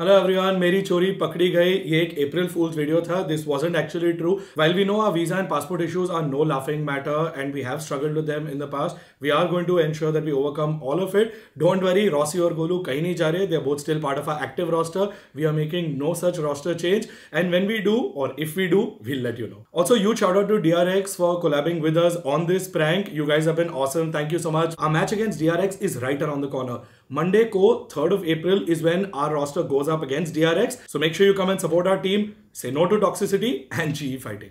Hello everyone मेरी चोरी पकड़ी गई ये एक अप्रैल फूल्स वीडियो था this wasn't actually true well we know our visa and passport issues are no laughing matter and we have struggled with them in the past we are going to ensure that we overcome all of it don't worry Rossi और गोलू कहीं नहीं जा रहे they are both still part of our active roster we are making no such roster change and when we do or if we do we'll let you know also you shout to D R X for collabing with us on this prank you guys अब awesome thank you so much our match against D R X is right around the corner Monday ko 3rd of April is when our roster goes up against DRX. So make sure you come and support our team, say no to toxicity and GE fighting.